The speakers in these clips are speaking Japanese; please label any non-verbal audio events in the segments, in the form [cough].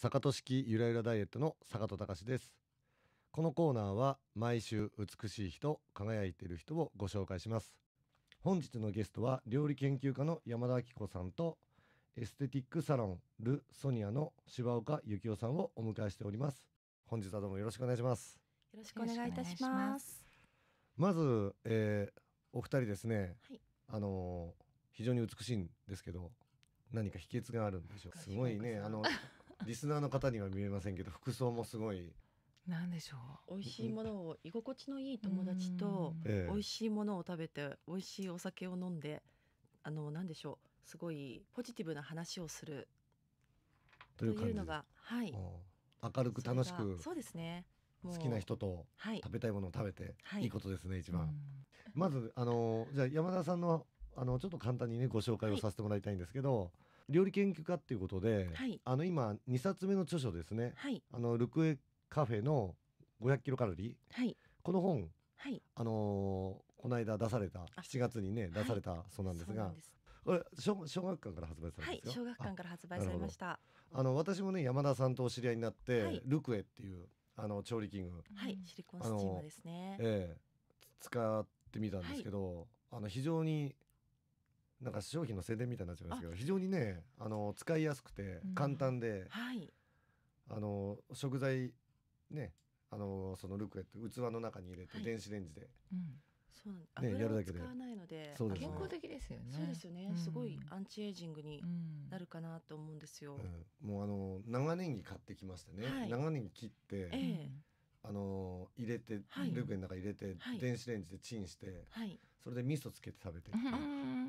坂戸式ゆらゆらダイエットの坂戸隆ですこのコーナーは毎週美しい人輝いている人をご紹介します本日のゲストは料理研究家の山田明子さんとエステティックサロンル・ソニアの柴岡幸男さんをお迎えしております本日はどうもよろしくお願いしますよろしくお願いいたしますまず、えー、お二人ですね、はい、あのー、非常に美しいんですけど何か秘訣があるんでしょうすごいねあのリスナーの方には見えませんけど服装もすごいなんでしょう美味しいものを居心地のいい友達と美味しいものを食べて美味しいお酒を飲んであのなんでしょうすごいポジティブな話をするというのがはい明るく楽しくそうですね好きな人と食べたいものを食べて、はい、いいことですね一番、まずあのじゃあ山田さんのあのちょっと簡単にねご紹介をさせてもらいたいんですけど、はい料理研究家っていうことで、はい、あの今二冊目の著書ですね、はい、あのルクエカフェの五百キロカロリー、はい、この本、はい、あのー、この間出された七月にね出されたそうなんですが、これ小小学館から発売された小学館から発売されましたあの私もね山田さんとお知り合いになって、ルクエっていうあの調理器具、はい、シリコンスチームですね、ええー、使ってみたんですけど、あの非常になんか商品の宣伝みたいになっちゃいますけど非常にねあの使いやすくて簡単で、うん、はい、あの食材ねあのそのルクエって器の中に入れて電子レンジで、はい、うんそうなんでね、やるだけで使わないのでで、ね、健康的ですよねそうですよね、うん、すごいアンチエイジングになるかなと思うんですよ、うん、もうあの長年に買ってきましてね、はい、長年ギ切って、ええ、あの入れて、はい、ルークの中に入れて、はい、電子レンジでチンして、はい、それで味噌つけて食べて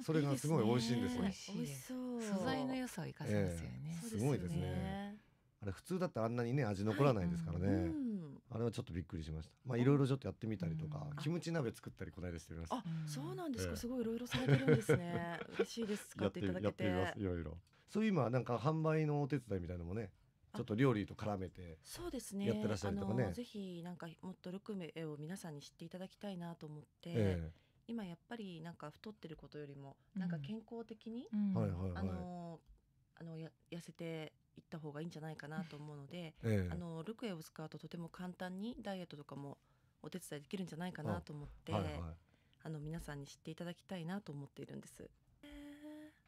それがすごい美味しいんですよ、美味しそう素材の良さを生かせますよね、えー、すごいですねあれ普通だったらあんなにね味残らないですからね、はいうん、あれはちょっとびっくりしましたまあいろいろちょっとやってみたりとか、うん、キムチ鍋作ったりこないでしてみましあそうなんですか、えー、すごいいろいろされてるんですね嬉しいです使っていただけていろいろそういう今なんか販売のお手伝いみたいなのもねちょっと料理と絡めてそうですねやってらっしゃるとかねぜひなんかもっとルクメを皆さんに知っていただきたいなと思って、えー今やっぱりなんか太ってることよりもなんか健康的に、うんあのあのや痩せていった方がいいんじゃないかなと思うので、[laughs] ええ、あのルクエを使うととても簡単にダイエットとかもお手伝いできるんじゃないかなと思ってあ、はいはい、あの皆さんに知っていただきたいなと思っているんです。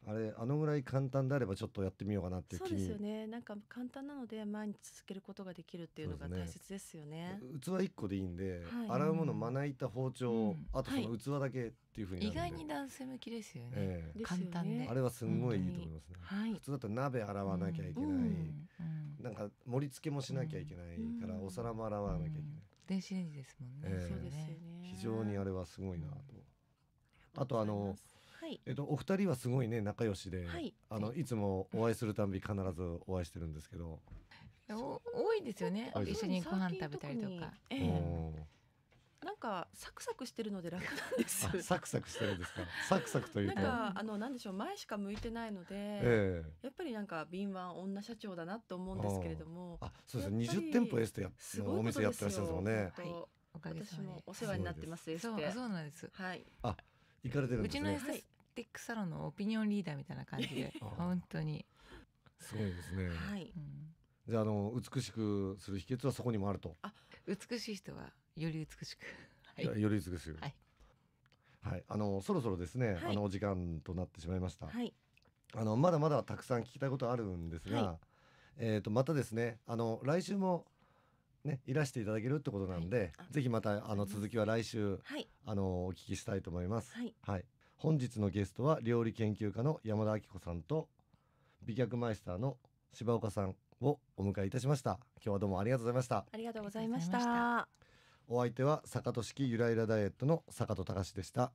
あれあのぐらい簡単であればちょっとやってみようかなっていう気そうですよねなんか簡単なので毎日続けることができるっていうのが大切ですよね、ね、器1個でいいんで、はい、洗うものまな板包丁、うん、あとその器だけっていうふうに、はい、意外に男性向きですよね、えー、簡単ねあれはすごいいいと思いますね、はい、普通だと鍋洗わなきゃいけない、うん、なんか盛り付けもしなきゃいけないから、うん、お皿も洗わなきゃいけない、電子レンジですもんね、えー、そうですよね非常にあれはすごいなと、あとあの、あ、えっと、お二人はすごいね仲良しで、はい、あのいつもお会いするたび必ずお会いしてるんですけど多いですよね一緒にご飯食べたりとか。なんかサクサクしてるので楽なんです。サクサクしてるんですか。サクサクというなんかあのなんでしょう前しか向いてないので、えー、やっぱりなんか敏腕女社長だなと思うんですけれども、あそうですね。二十店舗エステやお店やってらっしゃるんですもんね。はい、おかげさまで。私もお世話になってますエステ。そうなんです。はい。あ行かれてるんですね。うちのエステックサロンのオピニオンリーダーみたいな感じで [laughs] 本当にすごいですね、はいうん、じゃああの美しくする秘訣はそこにもあるとあ美しい人はより美しく、は [laughs] い、より美しく、はい、はい、あのそろそろですね、あのお時間となってしまいました、はい、あのまだまだたくさん聞きたいことあるんですが、えーと、とまたですねあの来週もね、いらしていただけるってことなんで、はい、ぜひまたあの続きは来週、はい、あのお聞きしたいと思います。はい、はい、本日のゲストは料理研究家の山田明子さんと美脚マイスターの柴岡さんをお迎えいたしました今日はどうもありがとうございましたありがとうございましたお相手は坂戸式ゆらゆらダイエットの坂戸隆でした